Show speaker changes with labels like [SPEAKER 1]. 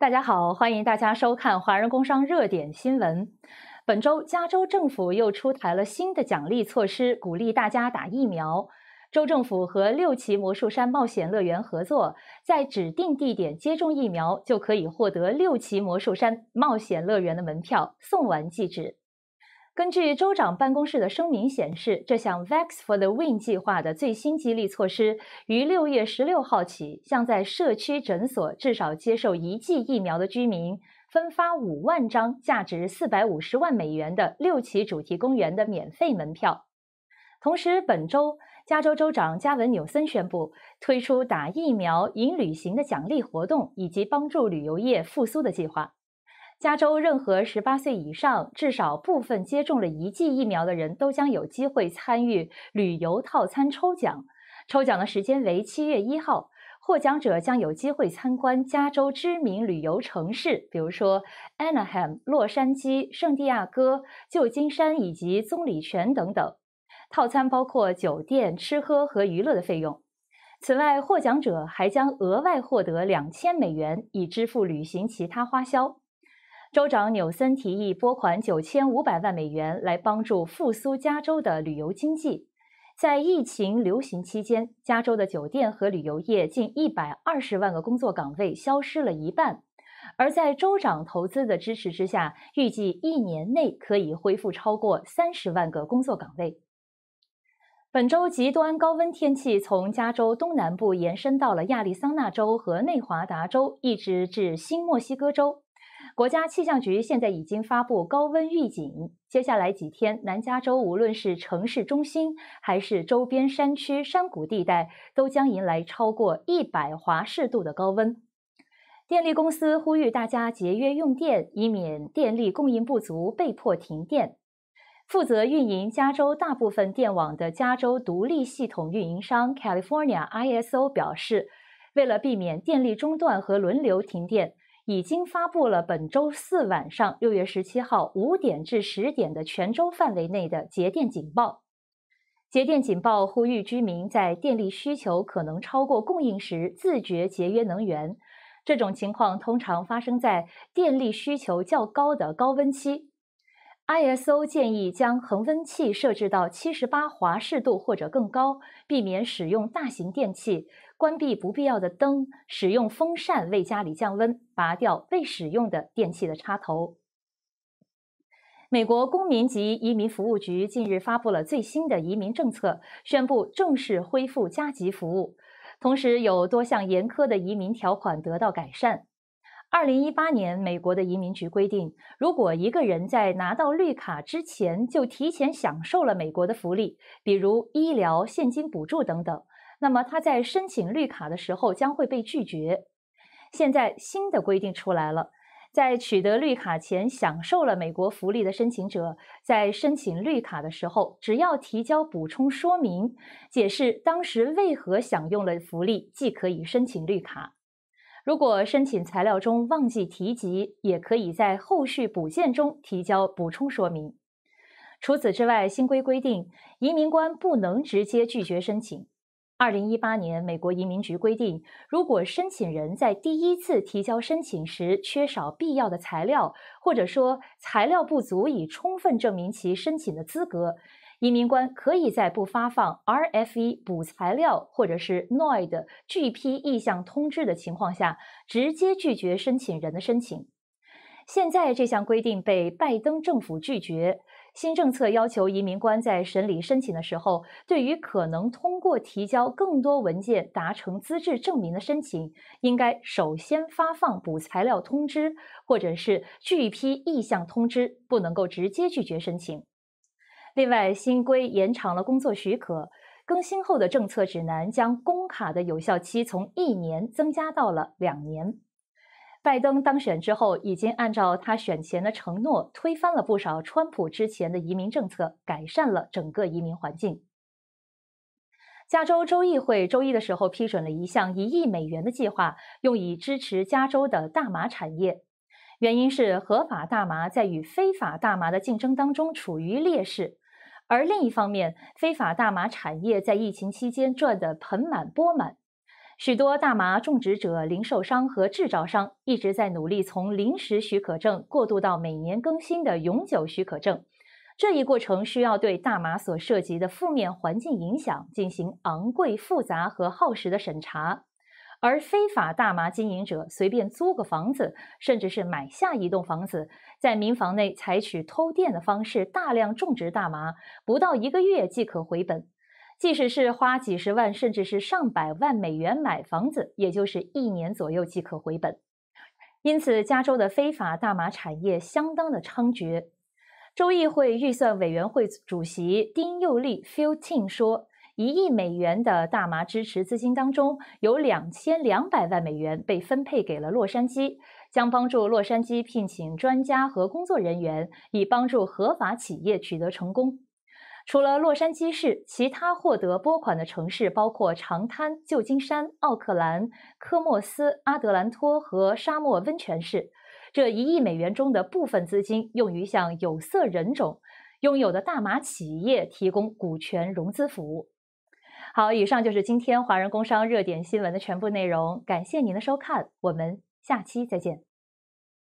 [SPEAKER 1] 大家好，欢迎大家收看《华人工商热点新闻》。本周，加州政府又出台了新的奖励措施，鼓励大家打疫苗。州政府和六旗魔术山冒险乐园合作，在指定地点接种疫苗，就可以获得六旗魔术山冒险乐园的门票，送完即止。根据州长办公室的声明显示，这项 Vax for the Win 计划的最新激励措施于六月十六号起，向在社区诊所至少接受一剂疫苗的居民分发五万张价值四百五十万美元的六旗主题公园的免费门票。同时，本周加州州长加文纽森宣布推出打疫苗赢旅行的奖励活动，以及帮助旅游业复苏的计划。加州任何十八岁以上、至少部分接种了一剂疫苗的人都将有机会参与旅游套餐抽奖。抽奖的时间为七月一号，获奖者将有机会参观加州知名旅游城市，比如说 Anaheim、洛杉矶、圣地亚哥、旧金山以及棕榈泉等等。套餐包括酒店、吃喝和娱乐的费用。此外，获奖者还将额外获得两千美元，以支付旅行其他花销。州长纽森提议拨款九千五百万美元来帮助复苏加州的旅游经济。在疫情流行期间，加州的酒店和旅游业近一百二十万个工作岗位消失了一半，而在州长投资的支持之下，预计一年内可以恢复超过三十万个工作岗位。本周极端高温天气从加州东南部延伸到了亚利桑那州和内华达州，一直至新墨西哥州。国家气象局现在已经发布高温预警。接下来几天，南加州无论是城市中心还是周边山区、山谷地带，都将迎来超过一百华氏度的高温。电力公司呼吁大家节约用电，以免电力供应不足被迫停电。负责运营加州大部分电网的加州独立系统运营商 California ISO 表示，为了避免电力中断和轮流停电。已经发布了本周四晚上六月十七号五点至十点的全州范围内的节电警报。节电警报呼吁居民在电力需求可能超过供应时自觉节约能源。这种情况通常发生在电力需求较高的高温期。ISO 建议将恒温器设置到七十八华氏度或者更高，避免使用大型电器，关闭不必要的灯，使用风扇为家里降温，拔掉未使用的电器的插头。美国公民及移民服务局近日发布了最新的移民政策，宣布正式恢复加急服务，同时有多项严苛的移民条款得到改善。二零一八年，美国的移民局规定，如果一个人在拿到绿卡之前就提前享受了美国的福利，比如医疗、现金补助等等，那么他在申请绿卡的时候将会被拒绝。现在新的规定出来了，在取得绿卡前享受了美国福利的申请者，在申请绿卡的时候，只要提交补充说明，解释当时为何享用了福利，既可以申请绿卡。如果申请材料中忘记提及，也可以在后续补件中提交补充说明。除此之外，新规规定，移民官不能直接拒绝申请。二零一八年，美国移民局规定，如果申请人在第一次提交申请时缺少必要的材料，或者说材料不足以充分证明其申请的资格。移民官可以在不发放 RFE 补材料或者是 NOD 拒批意向通知的情况下，直接拒绝申请人的申请。现在这项规定被拜登政府拒绝。新政策要求移民官在审理申请的时候，对于可能通过提交更多文件达成资质证明的申请，应该首先发放补材料通知或者是拒批意向通知，不能够直接拒绝申请。另外，新规延长了工作许可。更新后的政策指南将工卡的有效期从一年增加到了两年。拜登当选之后，已经按照他选前的承诺，推翻了不少川普之前的移民政策，改善了整个移民环境。加州州议会周一的时候批准了一项一亿美元的计划，用以支持加州的大麻产业。原因是合法大麻在与非法大麻的竞争当中处于劣势。而另一方面，非法大麻产业在疫情期间赚得盆满钵满，许多大麻种植者、零售商和制造商一直在努力从临时许可证过渡到每年更新的永久许可证。这一过程需要对大麻所涉及的负面环境影响进行昂贵、复杂和耗时的审查。而非法大麻经营者随便租个房子，甚至是买下一栋房子，在民房内采取偷电的方式大量种植大麻，不到一个月即可回本。即使是花几十万，甚至是上百万美元买房子，也就是一年左右即可回本。因此，加州的非法大麻产业相当的猖獗。州议会预算委员会主席丁佑利 （Phil Ting） 说。一亿美元的大麻支持资金当中，有两千两百万美元被分配给了洛杉矶，将帮助洛杉矶聘请专家和工作人员，以帮助合法企业取得成功。除了洛杉矶市，其他获得拨款的城市包括长滩、旧金山、奥克兰、科莫斯、阿德兰托和沙漠温泉市。这一亿美元中的部分资金用于向有色人种拥有的大麻企业提供股权融资服务。好，以上就是今天华人工商热点新闻的全部内容。感谢您的收看，我们下期再见。